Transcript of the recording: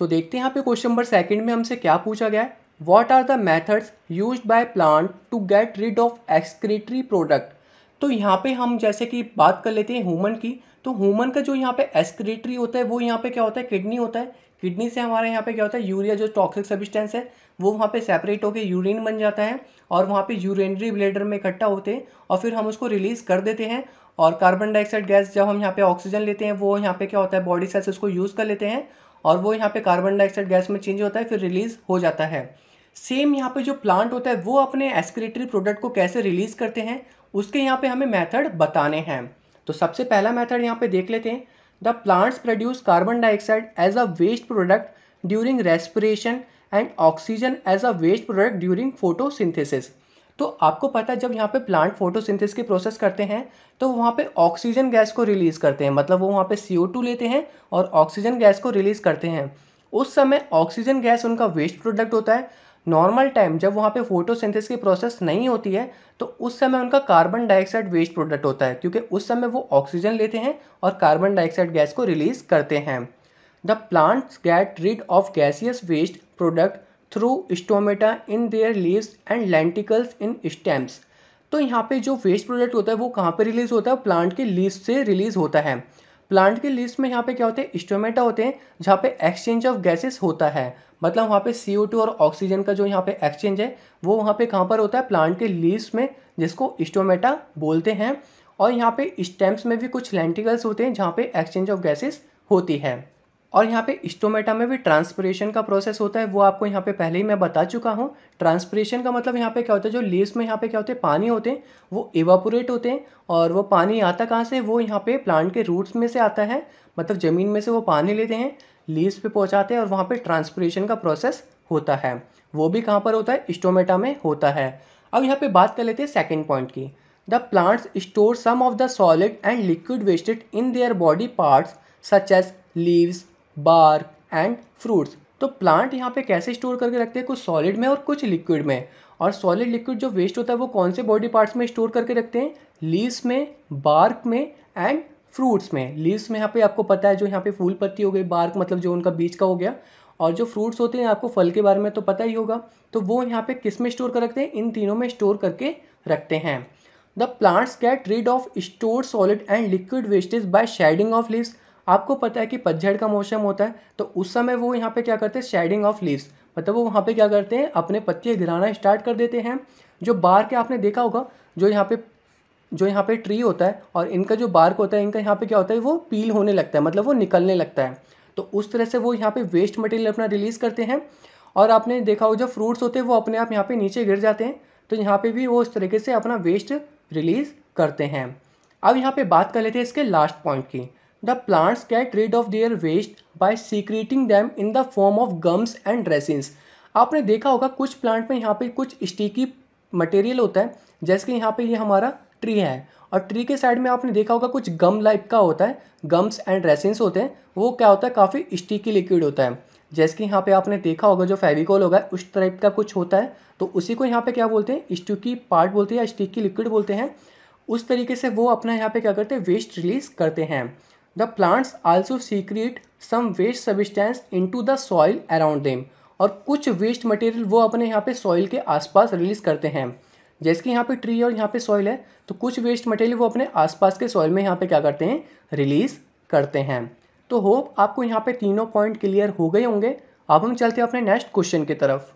तो देखते हैं यहाँ पे क्वेश्चन नंबर सेकंड में हमसे क्या पूछा गया है what are the methods use by plant to get rid of excretory product तो यहाँ पे हम जैसे कि बात कर लेते हैं ह्यूमन की तो ह्यूमन का जो यहाँ पे एक्सक्रीटरी होता है वो यहाँ पे क्या होता है किडनी होता है किडनी से हमारे यहाँ पे क्या होता है यूरिया जो टॉक्सिक सब्सटेंस है वो वहाँ पे सेपरेट होकर यूरिन बन जाता है और वहाँ पे यूरिनरी ब्लेडर में इकट्ठा होते हैं और फिर हम उसको रिलीज़ कर देते हैं और कार्बन डाइऑक्साइड गैस जब हम यहाँ पे ऑक्सीजन लेते हैं वो यहाँ पे क्या होता है बॉडी सेल्स उसको यूज़ कर लेते हैं और वो यहाँ पे कार्बन डाइऑक्साइड गैस में चेंज होता है फिर रिलीज हो जाता है सेम यहाँ पे जो प्लांट होता है वो अपने एस्पिरेटरी प्रोडक्ट को कैसे रिलीज करते हैं उसके यहाँ पे हमें मेथड बताने हैं तो सबसे पहला मेथड यहाँ पे देख लेते हैं the plants produce carbon dioxide as a waste product during respiration and oxygen as a waste product during photosynthesis तो आपको पता है जब यहाँ पे प्लांट फोटोसिंथेसिस की प्रोसेस करते हैं तो वहाँ पे ऑक्सीजन गैस को रिलीज़ करते हैं मतलब वो वहाँ पे टू लेते हैं और ऑक्सीजन गैस को रिलीज़ करते हैं उस समय ऑक्सीजन गैस उनका वेस्ट प्रोडक्ट होता है नॉर्मल टाइम जब वहाँ पे फोटोसिंथेसिस की प्रोसेस नहीं होती है तो उस समय उनका कार्बन डाइऑक्साइड वेस्ट प्रोडक्ट होता है क्योंकि उस समय वो ऑक्सीजन लेते हैं और कार्बन डाइऑक्साइड गैस को रिलीज़ करते हैं the plants get rid of gaseous waste product through stomata in their leaves and lenticels in stems तो यहाँ पे जो वेस्ट प्रोडक्ट होता है वो कहाँ पे रिलीज होता है प्लांट के लीव से रिलीज होता है प्लांट के लीव्स में यहाँ पे क्या होते हैं स्टोमेटा होते हैं जहाँ पे एक्सचेंज ऑफ गैसेस होता है मतलब वहाँ पे सी और ऑक्सीजन का जो यहाँ पे एक्सचेंज है वो वहाँ पे कहाँ पर होता है प्लांट के लीव्स में जिसको स्टोमेटा बोलते हैं और यहाँ पे स्टेम्स में भी कुछ लेंटिकल्स होते हैं जहाँ पे एक्सचेंज ऑफ गैसेस होती है और यहाँ पे स्टोमेटा में भी ट्रांसपरेशन का प्रोसेस होता है वो आपको यहाँ पे पहले ही मैं बता चुका हूँ ट्रांसपरेशन का मतलब यहाँ पे क्या होता है जो लेस में यहाँ पे क्या होते हैं पानी होते हैं वो एवापोरेट होते हैं और वो पानी आता कहाँ से वो यहाँ पे प्लांट के रूट्स में से आता है मतलब ज़मीन में से वो पानी लेते हैं लीव्स पे पहुँचाते हैं और वहाँ पर ट्रांसपरेशन का प्रोसेस होता है वो भी कहाँ पर होता है स्टोमेटा में होता है अब यहाँ पर बात कर लेते हैं सेकेंड पॉइंट की the plants store some of the solid and liquid wasted in their body parts such as leaves bark and fruits तो प्लांट यहाँ पे कैसे स्टोर करके रखते हैं कुछ सॉलिड में और कुछ लिक्विड में और सॉलिड लिक्विड जो वेस्ट होता है वो कौन से बॉडी पार्ट्स में स्टोर करके रखते हैं लीव्स में बार्क में एंड फ्रूट्स में लीव्स में यहाँ पे आपको पता है जो यहाँ पे फूल पत्ती हो गई बार्क मतलब जो उनका बीज का हो गया और जो फ्रूट्स होते हैं आपको फल के बारे में तो पता ही होगा तो वो यहाँ पे किस में स्टोर कर रखते हैं इन तीनों में स्टोर करके रखते हैं the plants get rid of store solid and liquid wastage by shedding of leaves आपको पता है कि पतझड़ का मौसम होता है तो उस समय वो यहाँ पे क्या करते हैं शेडिंग ऑफ लीव्स मतलब वो वहाँ पे क्या करते हैं अपने पत्ते गिराना स्टार्ट कर देते हैं जो बार के आपने देखा होगा जो यहाँ पे जो यहाँ पे ट्री होता है और इनका जो बार्क होता है इनका यहाँ पे क्या होता है वो पील होने लगता है मतलब वो निकलने लगता है तो उस तरह से वो यहाँ पे वेस्ट मटेरियल अपना रिलीज़ करते हैं और आपने देखा हो जो फ्रूट्स होते हैं वो अपने आप यहाँ पे नीचे गिर जाते हैं तो यहाँ पे भी वो इस तरीके से अपना वेस्ट रिलीज़ करते हैं अब यहाँ पे बात कर लेते हैं इसके लास्ट पॉइंट की the plants get rid of their waste by secreting them in the form of gums and dressings आपने देखा होगा कुछ प्लांट में यहाँ पे कुछ स्टिकी मटेरियल होता है जैसे कि यहाँ पे ये यह हमारा ट्री है और ट्री के साइड में आपने देखा होगा कुछ गम लाइप का होता है गम्स एंड ड्रेसिंग्स होते हैं वो क्या होता है काफ़ी स्टिकी लिक्विड होता है जैसे कि यहाँ पे आपने देखा होगा जो फेविकॉल होगा उस टाइप का कुछ होता है तो उसी को यहाँ पे क्या बोलते हैं स्टिकी पार्ट बोलते हैं या स्टिकी लिक्विड बोलते हैं उस तरीके से वो अपना यहाँ पे क्या करते हैं वेस्ट रिलीज करते हैं the plants also secrete some waste substance into the soil around them और कुछ वेस्ट मटेरियल वो अपने यहाँ पे सॉइल के आसपास रिलीज करते हैं जैसे कि यहाँ पे ट्री और यहाँ पे सॉइल है तो कुछ वेस्ट मटेरियल वो अपने आसपास के सॉइल में यहाँ पे क्या करते हैं रिलीज करते हैं तो होप आपको यहाँ पे तीनों पॉइंट क्लियर हो गए होंगे अब हम चलते हैं अपने नेक्स्ट क्वेश्चन की तरफ